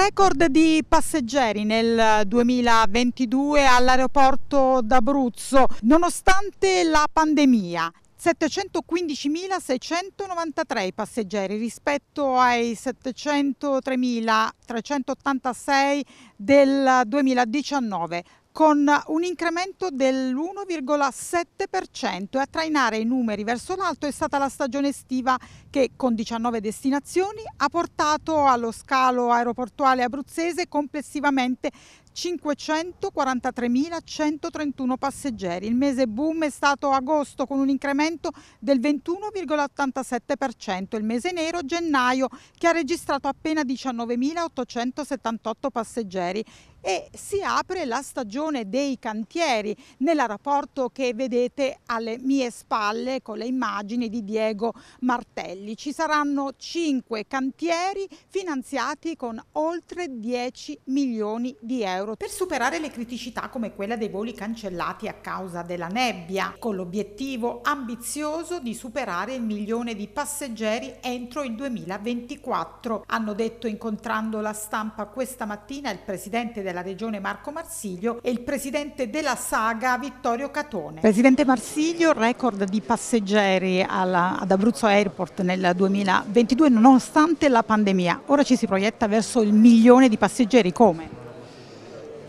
Record di passeggeri nel 2022 all'aeroporto d'Abruzzo, nonostante la pandemia. 715.693 passeggeri rispetto ai 703.386 del 2019 con un incremento dell'1,7% e a trainare i numeri verso l'alto è stata la stagione estiva che con 19 destinazioni ha portato allo scalo aeroportuale abruzzese complessivamente 543.131 passeggeri. Il mese boom è stato agosto con un incremento del 21,87%, il mese nero gennaio che ha registrato appena 19.878 passeggeri e si apre la stagione dei cantieri nell'aeroporto che vedete alle mie spalle con le immagini di Diego Martelli. Castelli ci saranno cinque cantieri finanziati con oltre 10 milioni di euro. Per superare le criticità come quella dei voli cancellati a causa della nebbia, con l'obiettivo ambizioso di superare il milione di passeggeri entro il 2024, hanno detto incontrando la stampa questa mattina il presidente della regione Marco Marsiglio e il presidente della Saga Vittorio Catone. Presidente Marsiglio, record di passeggeri alla, ad Abruzzo Airport nel 2022 nonostante la pandemia. Ora ci si proietta verso il milione di passeggeri, come?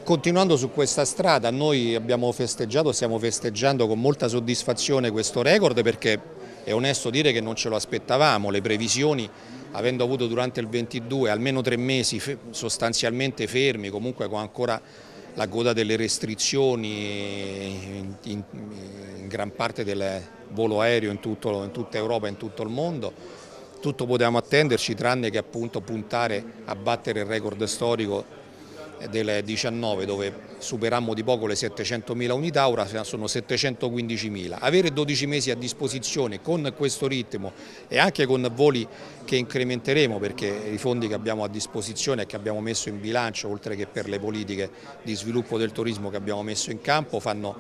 Continuando su questa strada, noi abbiamo festeggiato, stiamo festeggiando con molta soddisfazione questo record perché è onesto dire che non ce lo aspettavamo, le previsioni avendo avuto durante il 22 almeno tre mesi sostanzialmente fermi, comunque con ancora la coda delle restrizioni in, in gran parte del volo aereo in, tutto, in tutta Europa e in tutto il mondo. Tutto potevamo attenderci tranne che appunto puntare a battere il record storico del 19 dove superammo di poco le 700.000 unità, ora sono 715.000. Avere 12 mesi a disposizione con questo ritmo e anche con voli che incrementeremo perché i fondi che abbiamo a disposizione e che abbiamo messo in bilancio, oltre che per le politiche di sviluppo del turismo che abbiamo messo in campo, fanno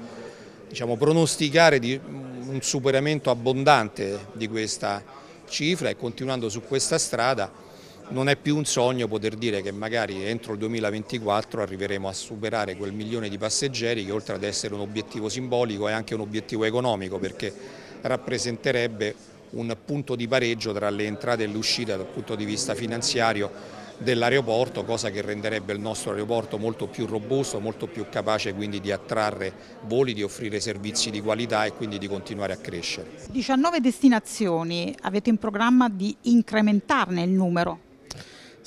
diciamo, pronosticare di mm, un superamento abbondante di questa cifra e continuando su questa strada non è più un sogno poter dire che magari entro il 2024 arriveremo a superare quel milione di passeggeri che oltre ad essere un obiettivo simbolico è anche un obiettivo economico perché rappresenterebbe un punto di pareggio tra le entrate e le uscite dal punto di vista finanziario dell'aeroporto, cosa che renderebbe il nostro aeroporto molto più robusto, molto più capace quindi di attrarre voli, di offrire servizi di qualità e quindi di continuare a crescere. 19 destinazioni, avete in programma di incrementarne il numero?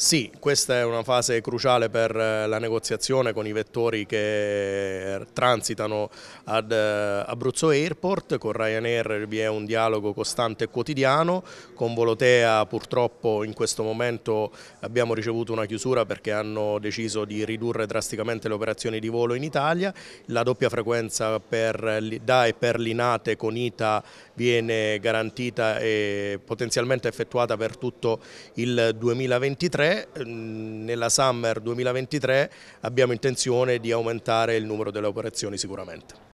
Sì, questa è una fase cruciale per eh, la negoziazione con i vettori che eh, transitano ad eh, Abruzzo Airport, con Ryanair vi è un dialogo costante e quotidiano, con Volotea purtroppo in questo momento abbiamo ricevuto una chiusura perché hanno deciso di ridurre drasticamente le operazioni di volo in Italia, la doppia frequenza per, da e per l'Inate con ITA viene garantita e potenzialmente effettuata per tutto il 2023 nella Summer 2023 abbiamo intenzione di aumentare il numero delle operazioni sicuramente.